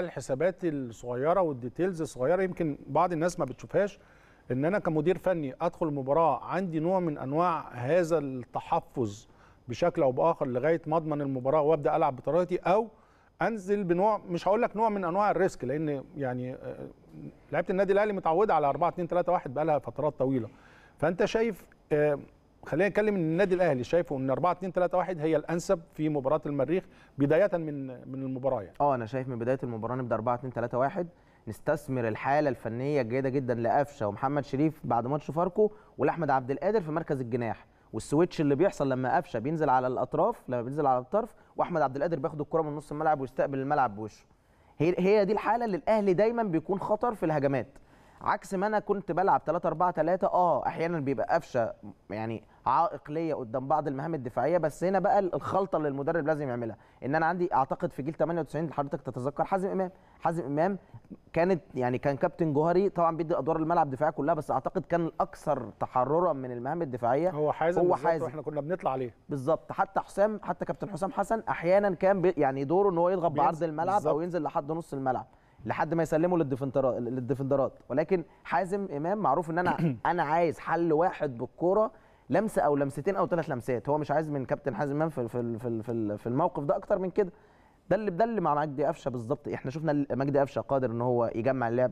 الحسابات الصغيره والديتيلز الصغيره يمكن بعض الناس ما بتشوفهاش ان انا كمدير فني ادخل مباراه عندي نوع من انواع هذا التحفظ بشكل او باخر لغايه ما اضمن المباراه وابدا العب بطريقتي او انزل بنوع مش هقول لك نوع من انواع الريسك لان يعني آه، لعيبه النادي الاهلي متعوده على 4 2 3 1 بقى لها فترات طويله فانت شايف آه، خلينا نتكلم ان النادي الاهلي شايفه ان 4 2 3 1 هي الانسب في مباراه المريخ بدايه من من المباراه يعني. اه انا شايف من بدايه المباراه نبدا 4 2 3 1 نستثمر الحاله الفنيه الجيده جدا لقفشه ومحمد شريف بعد ماتش فاركو ولاحمد عبد القادر في مركز الجناح والسويتش اللي بيحصل لما قفشه بينزل على الاطراف لما بينزل على الطرف واحمد عبد القادر بياخد الكره من نص الملعب ويستقبل الملعب بوشه هي هي دي الحاله اللي الاهلي دايما بيكون خطر في الهجمات عكس ما انا كنت بلعب 3 4 3 اه احيانا بيبقى قفشه يعني عائق ليا قدام بعض المهام الدفاعيه بس هنا بقى الخلطه اللي المدرب لازم يعملها ان انا عندي اعتقد في جيل 98 حضرتك تتذكر حازم امام حازم امام كانت يعني كان كابتن جوهري طبعا بيدي ادوار الملعب الدفاعيه كلها بس اعتقد كان الاكثر تحررا من المهام الدفاعيه هو حازم هو حازم واحنا كنا بنطلع عليه بالظبط حتى حسام حتى كابتن حسام حسن احيانا كان يعني دوره ان هو يضغط بعرض الملعب بالزبط. او ينزل لحد نص الملعب لحد ما يسلموا للديفندرات ولكن حازم امام معروف ان انا انا عايز حل واحد بالكوره لمسه او لمستين او ثلاث لمسات هو مش عايز من كابتن حازم امام في في في في الموقف ده اكتر من كده ده اللي ده اللي مع مجدي قفشه بالظبط احنا شفنا مجدي قفشه قادر ان هو يجمع اللعب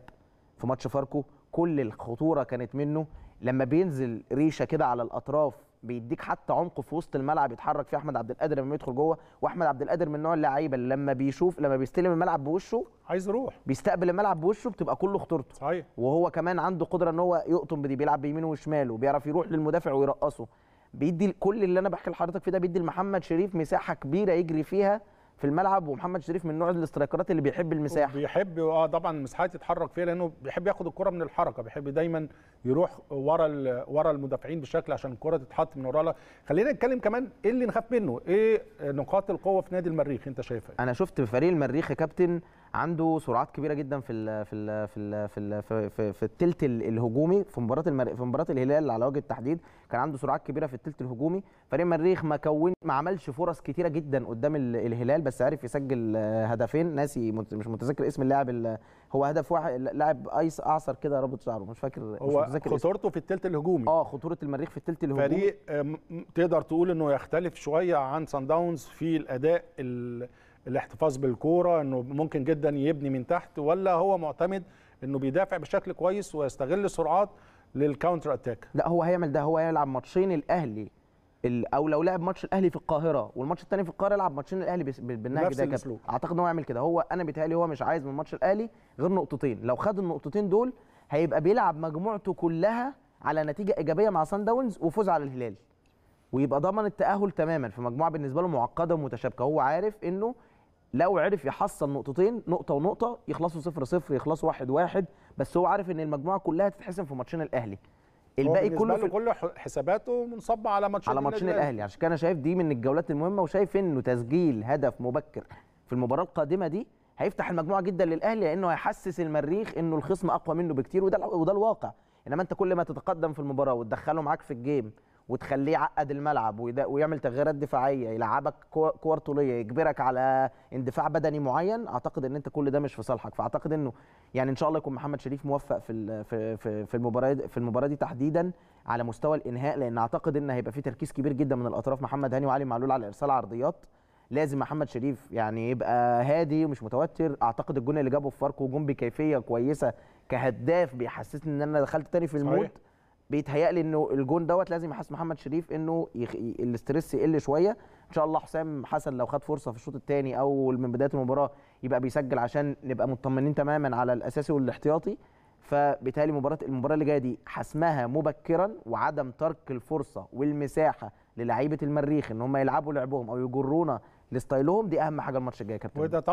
في ماتش فاركو كل الخطوره كانت منه لما بينزل ريشه كده على الاطراف بيديك حتى عمق في وسط الملعب يتحرك فيه احمد عبد القادر لما يدخل جوه واحمد عبد القادر من نوع اللعيبه اللي لما بيشوف لما بيستلم الملعب بوشه عايز يروح بيستقبل الملعب بوشه بتبقى كله خطورته صحيح وهو كمان عنده قدره ان هو يقطم بدي بيلعب بيمينه وشماله بيعرف يروح للمدافع ويرقصه بيدي كل اللي انا بحكي لحضرتك فيه ده بيدي لمحمد شريف مساحه كبيره يجري فيها في الملعب ومحمد شريف من نوع الاسترايكرات اللي بيحب المساحه بيحب اه طبعا المساحات يتحرك فيها لانه بيحب ياخد الكره من الحركه بيحب دايما يروح ورا ورا المدافعين بشكل عشان الكره تتحط من ورا خلينا نتكلم كمان ايه اللي نخاف منه ايه نقاط القوه في نادي المريخ انت شايفها انا شفت في فريق المريخ يا كابتن عنده سرعات كبيره جدا في الـ في الـ في الـ في الـ في, في, الثلث الهجومي في مباراه المر... في مباراه الهلال على وجه التحديد كان عنده سرعات كبيره في الثلث الهجومي فريق مريخ ما كون ما عملش فرص كتيره جدا قدام الهلال بس عرف يسجل هدفين ناسي مش متذكر اسم اللاعب هو هدف واحد لاعب ايس اعصر كده رابط شعره مش فاكر هو مش متذكر خطورته في الثلث الهجومي اه خطوره المريخ في الثلث الهجومي فريق آه، تقدر تقول انه يختلف شويه عن سان داونز في الاداء ال... الاحتفاظ بالكوره انه ممكن جدا يبني من تحت ولا هو معتمد انه بيدافع بشكل كويس ويستغل سرعات للكاونتر اتاك لا هو هيعمل ده هو هيلعب ماتشين الاهلي او لو لعب ماتش الاهلي في القاهره والماتش الثاني في القاهره يلعب ماتشين الاهلي بالنهج ده كده اعتقد ان هو كده هو انا بيتهيألي هو مش عايز من ماتش الاهلي غير نقطتين لو خد النقطتين دول هيبقى بيلعب مجموعته كلها على نتيجه ايجابيه مع سان داونز وفوز على الهلال ويبقى ضمن التاهل تماما في مجموعه بالنسبه له معقده ومتشابكه هو عارف انه لو عرف يحصل نقطتين نقطه ونقطه يخلصوا 0 0 يخلصوا 1 1 بس هو عارف ان المجموعه كلها هتتحسم في ماتشين الاهلي الباقي كله في كله حساباته منصبه على ماتشين على ماتشين الاهلي عشان كده انا شايف دي من الجولات المهمه وشايف انه تسجيل هدف مبكر في المباراه القادمه دي هيفتح المجموعه جدا للاهلي لانه هيحسس المريخ انه الخصم اقوى منه بكتير وده وده الواقع انما انت كل ما تتقدم في المباراه وتدخله معاك في الجيم وتخليه يعقد الملعب ويعمل تغييرات دفاعيه يلعبك كور طوليه يجبرك على اندفاع بدني معين اعتقد ان انت كل ده مش في صالحك فاعتقد انه يعني ان شاء الله يكون محمد شريف موفق في في في المباراه في المباراه دي تحديدا على مستوى الانهاء لان اعتقد ان هيبقى في تركيز كبير جدا من الاطراف محمد هاني وعلي معلول على ارسال عرضيات لازم محمد شريف يعني يبقى هادي ومش متوتر اعتقد الجون اللي جابه في فاركو جون بكيفيه كويسه كهداف بيحسسني ان انا دخلت تاني في المود صحيح. بيتهيألي انه الجون دوت لازم يحس محمد شريف انه يخ... الاستريس يقل شويه ان شاء الله حسام حسن لو خد فرصه في الشوط الثاني او من بدايه المباراه يبقى بيسجل عشان نبقى مطمنين تماما على الاساسي والاحتياطي فبالتالي مباراه المباراه اللي جايه دي حسمها مبكرا وعدم ترك الفرصه والمساحه للعيبه المريخ ان هم يلعبوا لعبهم او يجرونا لستايلهم دي اهم حاجه الماتش الجاي يا كابتن وده طبعا